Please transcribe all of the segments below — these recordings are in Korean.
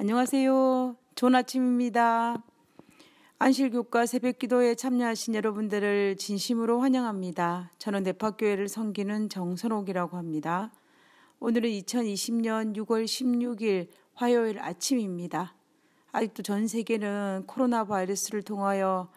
안녕하세요. 좋은 아침입니다. 안실교과 새벽기도에 참여하신 여러분들을 진심으로 환영합니다. 저는 대파교회를 섬기는 정선옥이라고 합니다. 오늘은 2020년 6월 16일 화요일 아침입니다. 아직도 전 세계는 코로나 바이러스를 통하여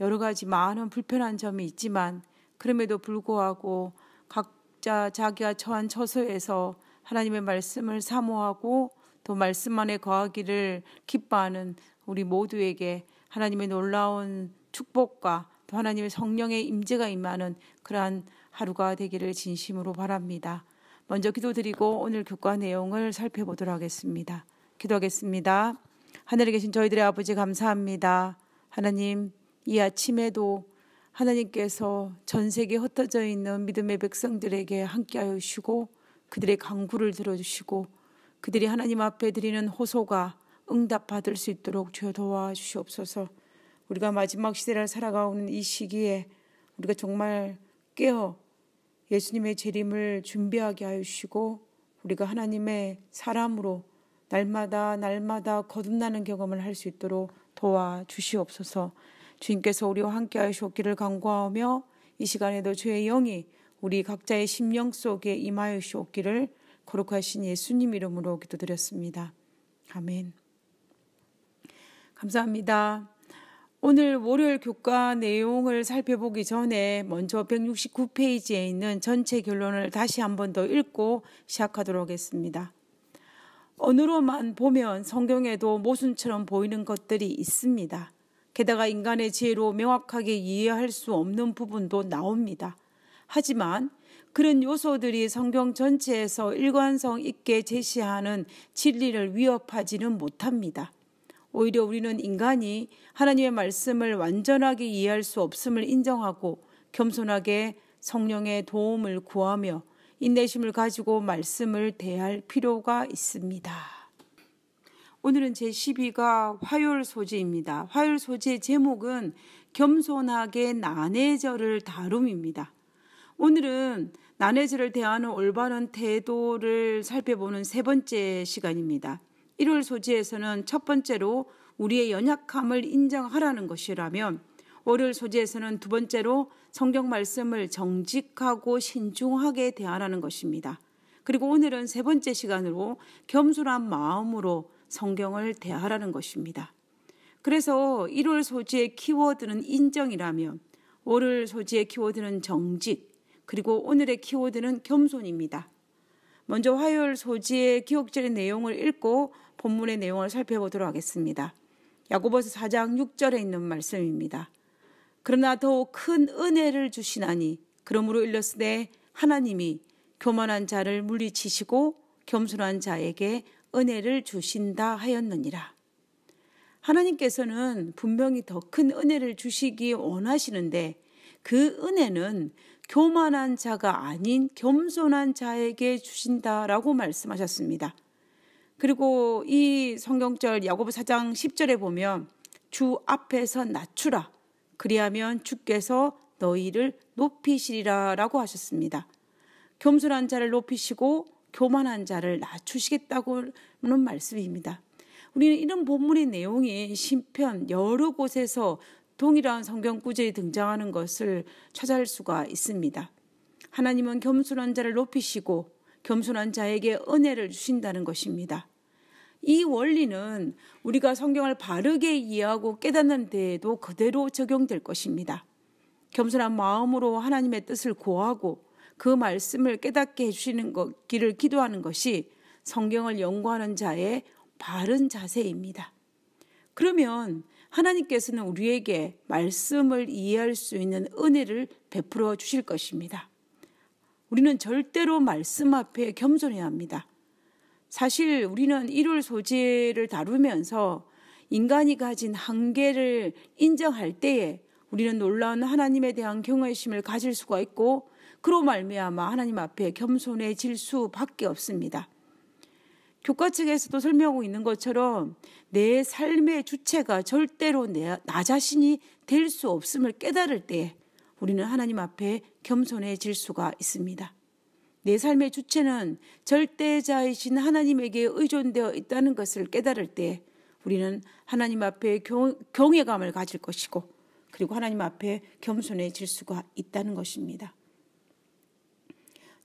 여러 가지 많은 불편한 점이 있지만 그럼에도 불구하고 각자 자기가 처한 처소에서 하나님의 말씀을 사모하고 또 말씀 안에 거하기를 기뻐하는 우리 모두에게 하나님의 놀라운 축복과 또 하나님의 성령의 임재가 임하는 그러한 하루가 되기를 진심으로 바랍니다. 먼저 기도드리고 오늘 교과 내용을 살펴보도록 하겠습니다. 기도하겠습니다. 하늘에 계신 저희들의 아버지 감사합니다. 하나님 이 아침에도 하나님께서 전세계 흩어져 있는 믿음의 백성들에게 함께하여 주시고 그들의 강구를 들어주시고 그들이 하나님 앞에 드리는 호소가 응답받을 수 있도록 주여 도와주시옵소서. 우리가 마지막 시대를 살아가오는 이 시기에 우리가 정말 깨어 예수님의 재림을 준비하게 하여 주시고 우리가 하나님의 사람으로 날마다 날마다 거듭나는 경험을 할 수 있도록 도와주시옵소서. 주님께서 우리와 함께 하셨기를 간구하며 이 시간에도 주의 영이 우리 각자의 심령 속에 임하여 주옵기를 거룩하신 예수님 이름으로 기도드렸습니다. 아멘. 감사합니다. 오늘 월요일 교과 내용을 살펴보기 전에 먼저 169페이지에 있는 전체 결론을 다시 한 번 더 읽고 시작하도록 하겠습니다. 언어로만 보면 성경에도 모순처럼 보이는 것들이 있습니다. 게다가 인간의 지혜로 명확하게 이해할 수 없는 부분도 나옵니다. 하지만 그런 요소들이 성경 전체에서 일관성 있게 제시하는 진리를 위협하지는 못합니다. 오히려 우리는 인간이 하나님의 말씀을 완전하게 이해할 수 없음을 인정하고 겸손하게 성령의 도움을 구하며 인내심을 가지고 말씀을 대할 필요가 있습니다. 오늘은 제 12가 화요일 소지입니다. 화요일 소지의 제목은 겸손하게 난해절을 다룸입니다. 오늘은 난해지를 대하는 올바른 태도를 살펴보는 세 번째 시간입니다. 1월 소지에서는 첫 번째로 우리의 연약함을 인정하라는 것이라면 월요일 소지에서는 두 번째로 성경 말씀을 정직하고 신중하게 대하라는 것입니다. 그리고 오늘은 세 번째 시간으로 겸손한 마음으로 성경을 대하라는 것입니다. 그래서 1월 소지의 키워드는 인정이라면 월요일 소지의 키워드는 정직, 그리고 오늘의 키워드는 겸손입니다. 먼저 화요일 소지의 기억절의 내용을 읽고 본문의 내용을 살펴보도록 하겠습니다. 야고보서 4장 6절에 있는 말씀입니다. 그러나 더욱 큰 은혜를 주시나니 그러므로 일렀으되 하나님이 교만한 자를 물리치시고 겸손한 자에게 은혜를 주신다 하였느니라. 하나님께서는 분명히 더 큰 은혜를 주시기 원하시는데 그 은혜는 교만한 자가 아닌 겸손한 자에게 주신다라고 말씀하셨습니다. 그리고 이 성경절 야고보 사장 10절에 보면 주 앞에서 낮추라 그리하면 주께서 너희를 높이시리라라고 하셨습니다. 겸손한 자를 높이시고 교만한 자를 낮추시겠다고는 말씀입니다. 우리는 이런 본문의 내용이 신편 여러 곳에서 동일한 성경 구제에 등장하는 것을 찾아낼 수가 있습니다. 하나님은 겸손한 자를 높이시고 겸손한 자에게 은혜를 주신다는 것입니다. 이 원리는 우리가 성경을 바르게 이해하고 깨닫는 데에도 그대로 적용될 것입니다. 겸손한 마음으로 하나님의 뜻을 구하고 그 말씀을 깨닫게 해주시는 것, 길을 기도하는 것이 성경을 연구하는 자의 바른 자세입니다. 그러면 하나님께서는 우리에게 말씀을 이해할 수 있는 은혜를 베풀어 주실 것입니다. 우리는 절대로 말씀 앞에 겸손해야 합니다. 사실 우리는 이룰 소재를 다루면서 인간이 가진 한계를 인정할 때에 우리는 놀라운 하나님에 대한 경외심을 가질 수가 있고 그로 말미암아 하나님 앞에 겸손해질 수밖에 없습니다. 교과 측에서도 설명하고 있는 것처럼 내 삶의 주체가 절대로 내, 나 자신이 될 수 없음을 깨달을 때 우리는 하나님 앞에 겸손해질 수가 있습니다. 내 삶의 주체는 절대자이신 하나님에게 의존되어 있다는 것을 깨달을 때 우리는 하나님 앞에 경, 경외감을 가질 것이고 그리고 하나님 앞에 겸손해질 수가 있다는 것입니다.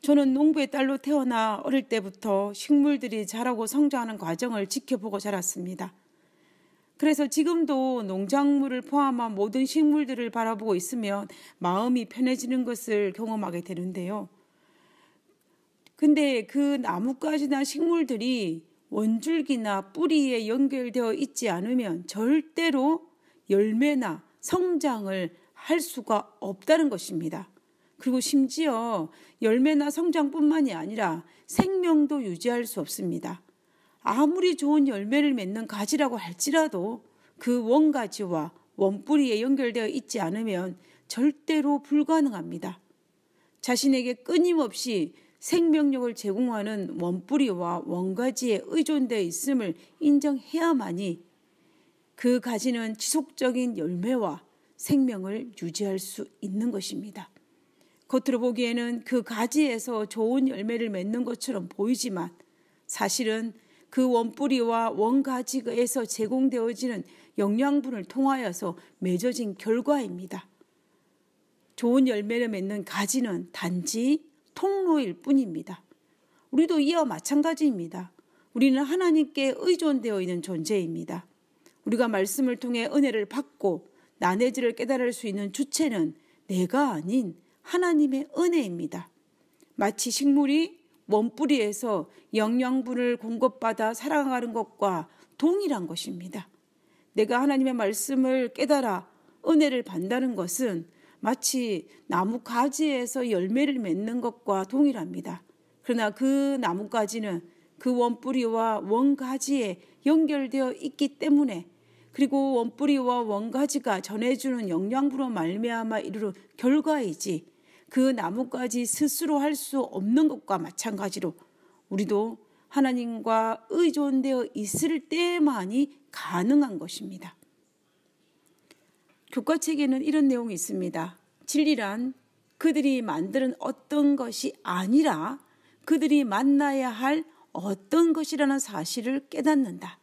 저는 농부의 딸로 태어나 어릴 때부터 식물들이 자라고 성장하는 과정을 지켜보고 자랐습니다. 그래서 지금도 농작물을 포함한 모든 식물들을 바라보고 있으면 마음이 편해지는 것을 경험하게 되는데요. 근데 그 나뭇가지나 식물들이 원줄기나 뿌리에 연결되어 있지 않으면 절대로 열매나 성장을 할 수가 없다는 것입니다. 그리고 심지어 열매나 성장뿐만이 아니라 생명도 유지할 수 없습니다. 아무리 좋은 열매를 맺는 가지라고 할지라도 그 원가지와 원뿌리에 연결되어 있지 않으면 절대로 불가능합니다. 자신에게 끊임없이 생명력을 제공하는 원뿌리와 원가지에 의존되어 있음을 인정해야만이 그 가지는 지속적인 열매와 생명을 유지할 수 있는 것입니다. 겉으로 보기에는 그 가지에서 좋은 열매를 맺는 것처럼 보이지만 사실은 그 원뿌리와 원가지에서 제공되어지는 영양분을 통하여서 맺어진 결과입니다. 좋은 열매를 맺는 가지는 단지 통로일 뿐입니다. 우리도 이와 마찬가지입니다. 우리는 하나님께 의존되어 있는 존재입니다. 우리가 말씀을 통해 은혜를 받고 나내지를 깨달을 수 있는 주체는 내가 아닌 하나님의 은혜입니다. 마치 식물이 원뿌리에서 영양분을 공급받아 살아가는 것과 동일한 것입니다. 내가 하나님의 말씀을 깨달아 은혜를 받는 것은 마치 나무 가지에서 열매를 맺는 것과 동일합니다. 그러나 그 나무 가지는 그 원뿌리와 원가지에 연결되어 있기 때문에 그리고 원뿌리와 원가지가 전해주는 영양분으로 말미암아 이르는 결과이지 그 나뭇가지 스스로 할 수 없는 것과 마찬가지로 우리도 하나님과 의존되어 있을 때만이 가능한 것입니다. 교과책에는 이런 내용이 있습니다. 진리란 그들이 만드는 어떤 것이 아니라 그들이 만나야 할 어떤 것이라는 사실을 깨닫는다.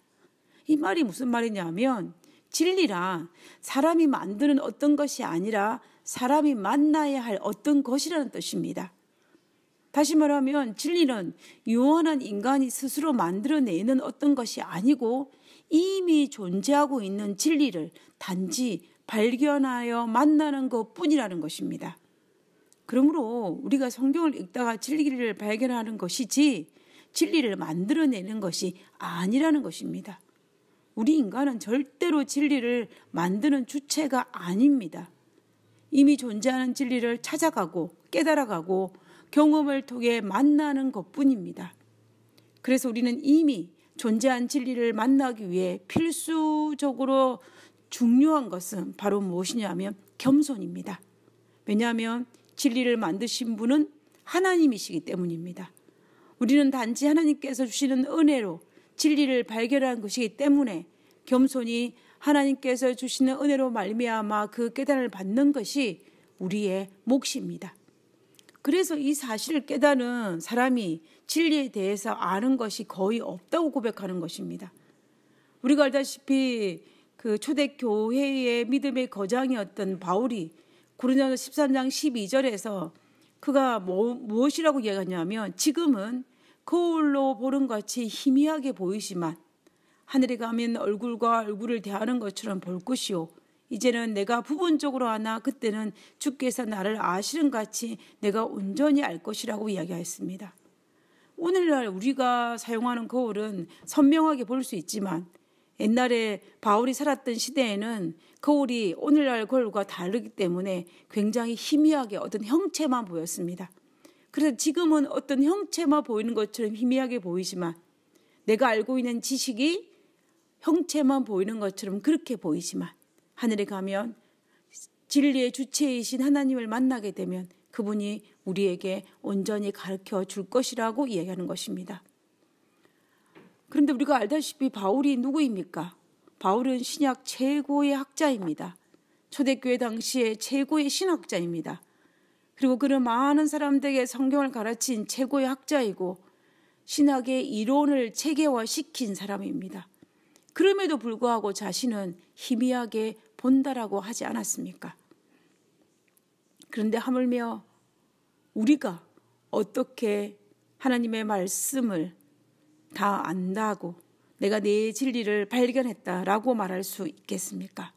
이 말이 무슨 말이냐면 진리란 사람이 만드는 어떤 것이 아니라 사람이 만나야 할 어떤 것이라는 뜻입니다. 다시 말하면 진리는 유한한 인간이 스스로 만들어내는 어떤 것이 아니고 이미 존재하고 있는 진리를 단지 발견하여 만나는 것 뿐이라는 것입니다. 그러므로 우리가 성경을 읽다가 진리를 발견하는 것이지 진리를 만들어내는 것이 아니라는 것입니다. 우리 인간은 절대로 진리를 만드는 주체가 아닙니다. 이미 존재하는 진리를 찾아가고 깨달아가고 경험을 통해 만나는 것 뿐입니다. 그래서 우리는 이미 존재한 진리를 만나기 위해 필수적으로 중요한 것은 바로 무엇이냐면 겸손입니다. 왜냐하면 진리를 만드신 분은 하나님이시기 때문입니다. 우리는 단지 하나님께서 주시는 은혜로 진리를 발견한 것이기 때문에 겸손히 하나님께서 주시는 은혜로 말미암아 그 깨달음을 받는 것이 우리의 몫입니다. 그래서 이 사실을 깨달은 사람이 진리에 대해서 아는 것이 거의 없다고 고백하는 것입니다. 우리가 알다시피 그 초대 교회의 믿음의 거장이었던 바울이 고린도전서 13장 12절에서 그가 뭐, 무엇이라고 얘기하냐면 지금은 거울로 보는 같이 희미하게 보이지만 하늘에 가면 얼굴과 얼굴을 대하는 것처럼 볼 것이요. 이제는 내가 부분적으로 하나 그때는 주께서 나를 아시는 같이 내가 온전히 알 것이라고 이야기했습니다 오늘날 우리가 사용하는 거울은 선명하게 볼 수 있지만 옛날에 바울이 살았던 시대에는 거울이 오늘날 거울과 다르기 때문에 굉장히 희미하게 어떤 형체만 보였습니다. 그래서 지금은 어떤 형체만 보이는 것처럼 희미하게 보이지만 내가 알고 있는 지식이 형체만 보이는 것처럼 그렇게 보이지만 하늘에 가면 진리의 주체이신 하나님을 만나게 되면 그분이 우리에게 온전히 가르쳐 줄 것이라고 이야기하는 것입니다. 그런데 우리가 알다시피 바울이 누구입니까? 바울은 신약 최고의 학자입니다. 초대교회 당시의 최고의 신학자입니다. 그리고 그는 많은 사람들에게 성경을 가르친 최고의 학자이고 신학의 이론을 체계화시킨 사람입니다. 그럼에도 불구하고 자신은 희미하게 본다라고 하지 않았습니까? 그런데 하물며 우리가 어떻게 하나님의 말씀을 다 안다고 내가 내 진리를 발견했다라고 말할 수 있겠습니까?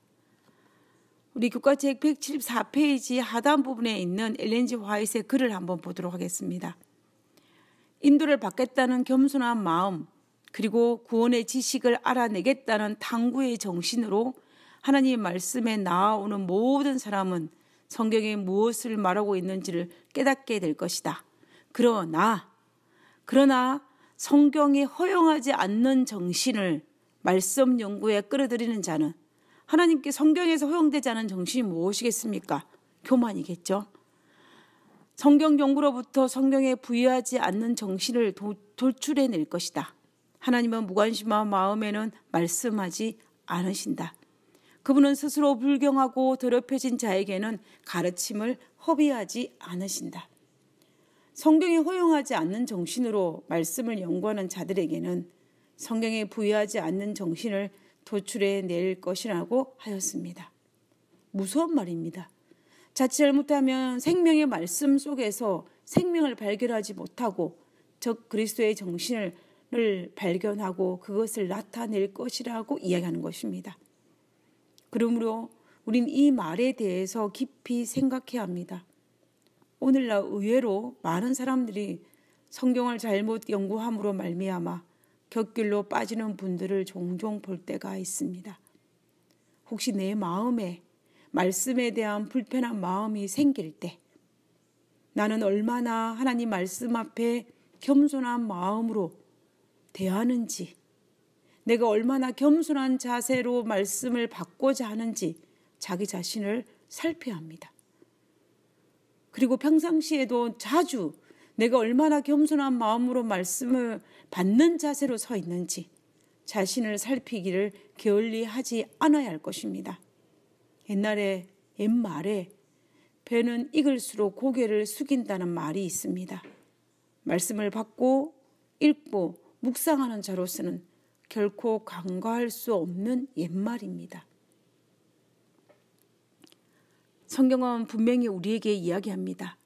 우리 교과책 174페이지 하단 부분에 있는 엘렌지 화이트의 글을 한번 보도록 하겠습니다. 인도를 받겠다는 겸손한 마음, 그리고 구원의 지식을 알아내겠다는 탐구의 정신으로 하나님 말씀에 나아오는 모든 사람은 성경에 무엇을 말하고 있는지를 깨닫게 될 것이다. 그러나, 그러나 성경이 허용하지 않는 정신을 말씀 연구에 끌어들이는 자는 하나님께 성경에서 허용되지 않은 정신이 무엇이겠습니까? 교만이겠죠. 성경 정부로부터 성경에 부여하지 않는 정신을 도, 돌출해낼 것이다. 하나님은 무관심한 마음에는 말씀하지 않으신다. 그분은 스스로 불경하고 더럽혀진 자에게는 가르침을 허비하지 않으신다. 성경에 허용하지 않는 정신으로 말씀을 연구하는 자들에게는 성경에 부여하지 않는 정신을 도출해 낼 것이라고 하였습니다. 무서운 말입니다. 자칫 잘못하면 생명의 말씀 속에서 생명을 발견하지 못하고 적 그리스도의 정신을 발견하고 그것을 나타낼 것이라고 이야기하는 것입니다. 그러므로 우린 이 말에 대해서 깊이 생각해야 합니다. 오늘날 의외로 많은 사람들이 성경을 잘못 연구함으로 말미암아 곁길로 빠지는 분들을 종종 볼 때가 있습니다. 혹시 내 마음에 말씀에 대한 불편한 마음이 생길 때 나는 얼마나 하나님 말씀 앞에 겸손한 마음으로 대하는지 내가 얼마나 겸손한 자세로 말씀을 받고자 하는지 자기 자신을 살펴야 합니다. 그리고 평상시에도 자주 내가 얼마나 겸손한 마음으로 말씀을 받는 자세로 서 있는지 자신을 살피기를 게을리 하지 않아야 할 것입니다. 옛날에 옛말에 배는 익을수록 고개를 숙인다는 말이 있습니다. 말씀을 받고 읽고 묵상하는 자로서는 결코 간과할 수 없는 옛말입니다. 성경은 분명히 우리에게 이야기합니다.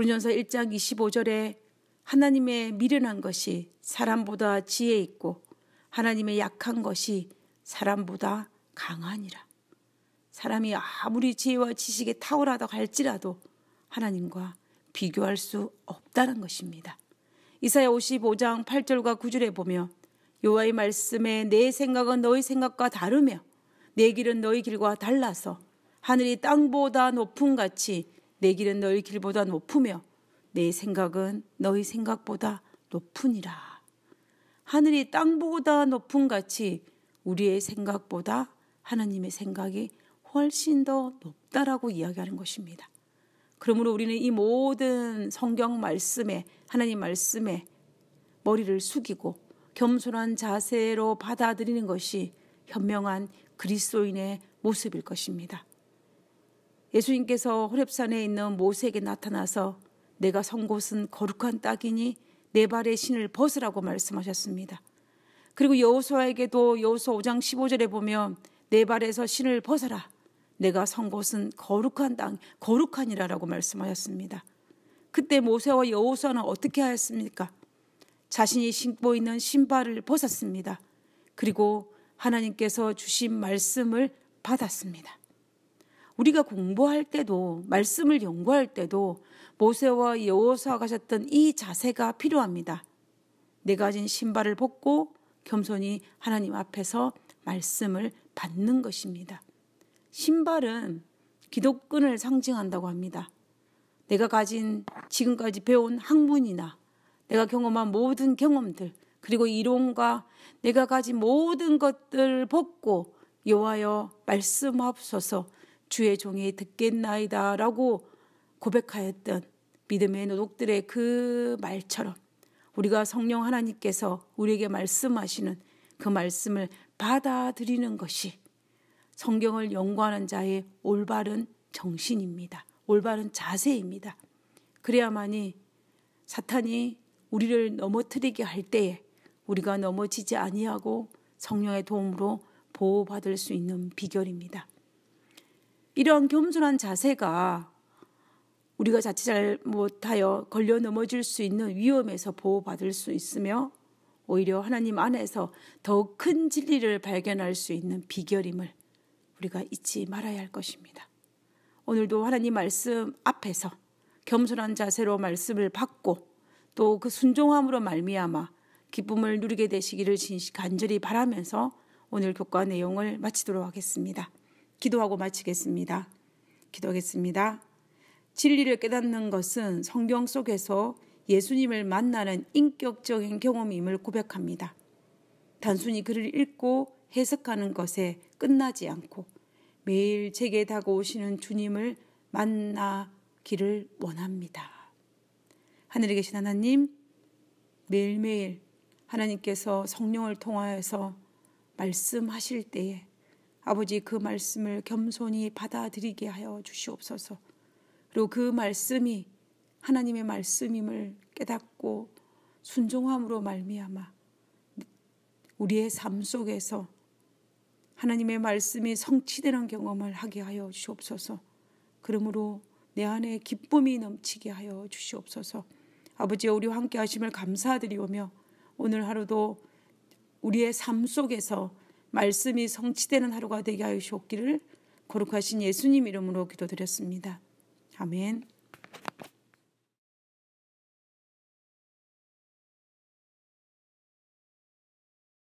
불년사 1장 25절에 하나님의 미련한 것이 사람보다 지혜 있고 하나님의 약한 것이 사람보다 강하니라. 사람이 아무리 지혜와 지식에 탁월하다갈지라도 하나님과 비교할 수 없다는 것입니다. 이사야 55장 8절과 9절에 보면 요와의 말씀에 내 생각은 너희 생각과 다르며 내 길은 너희 길과 달라서 하늘이 땅보다 높은 같이 내 길은 너희 길보다 높으며 내 생각은 너희 생각보다 높으니라. 하늘이 땅보다 높은 같이 우리의 생각보다 하나님의 생각이 훨씬 더 높다라고 이야기하는 것입니다. 그러므로 우리는 이 모든 성경 말씀에 하나님 말씀에 머리를 숙이고 겸손한 자세로 받아들이는 것이 현명한 그리스도인의 모습일 것입니다. 예수님께서 호렙산에 있는 모세에게 나타나서 내가 선 곳은 거룩한 땅이니 내 발의 신을 벗으라고 말씀하셨습니다. 그리고 여호수아에게도 여호수아 5장 15절에 보면 내 발에서 신을 벗어라. 내가 선 곳은 거룩한 땅, 거룩한이라라고 말씀하셨습니다. 그때 모세와 여호수아는 어떻게 하였습니까? 자신이 신고 있는 신발을 벗었습니다. 그리고 하나님께서 주신 말씀을 받았습니다. 우리가 공부할 때도 말씀을 연구할 때도 모세와 여호사가 하셨던 이 자세가 필요합니다. 내가 가진 신발을 벗고 겸손히 하나님 앞에서 말씀을 받는 것입니다. 신발은 기독근을 상징한다고 합니다. 내가 가진 지금까지 배운 학문이나 내가 경험한 모든 경험들 그리고 이론과 내가 가진 모든 것들 벗고 여호와여 말씀하옵소서 주의 종이 듣겠나이다 라고 고백하였던 믿음의 노독들의 그 말처럼 우리가 성령 하나님께서 우리에게 말씀하시는 그 말씀을 받아들이는 것이 성경을 연구하는 자의 올바른 정신입니다. 올바른 자세입니다. 그래야만이 사탄이 우리를 넘어뜨리게 할 때에 우리가 넘어지지 아니하고 성령의 도움으로 보호받을 수 있는 비결입니다. 이런 겸손한 자세가 우리가 자칫 잘 못하여 걸려 넘어질 수 있는 위험에서 보호받을 수 있으며 오히려 하나님 안에서 더욱 큰 진리를 발견할 수 있는 비결임을 우리가 잊지 말아야 할 것입니다. 오늘도 하나님 말씀 앞에서 겸손한 자세로 말씀을 받고 또 그 순종함으로 말미암아 기쁨을 누리게 되시기를 간절히 바라면서 오늘 교과 내용을 마치도록 하겠습니다. 기도하고 마치겠습니다. 기도하겠습니다. 진리를 깨닫는 것은 성경 속에서 예수님을 만나는 인격적인 경험임을 고백합니다. 단순히 글을 읽고 해석하는 것에 끝나지 않고 매일 제게 다가오시는 주님을 만나기를 원합니다. 하늘에 계신 하나님, 매일매일 하나님께서 성령을 통하여서 말씀하실 때에 아버지 그 말씀을 겸손히 받아들이게 하여 주시옵소서. 그리고 그 말씀이 하나님의 말씀임을 깨닫고 순종함으로 말미암아 우리의 삶 속에서 하나님의 말씀이 성취되는 경험을 하게 하여 주시옵소서. 그러므로 내 안에 기쁨이 넘치게 하여 주시옵소서. 아버지 우리와 함께 하심을 감사드리오며 오늘 하루도 우리의 삶 속에서 말씀이 성취되는 하루가 되게 하여 주옵기를 거룩하신 예수님 이름으로 기도드렸습니다. 아멘.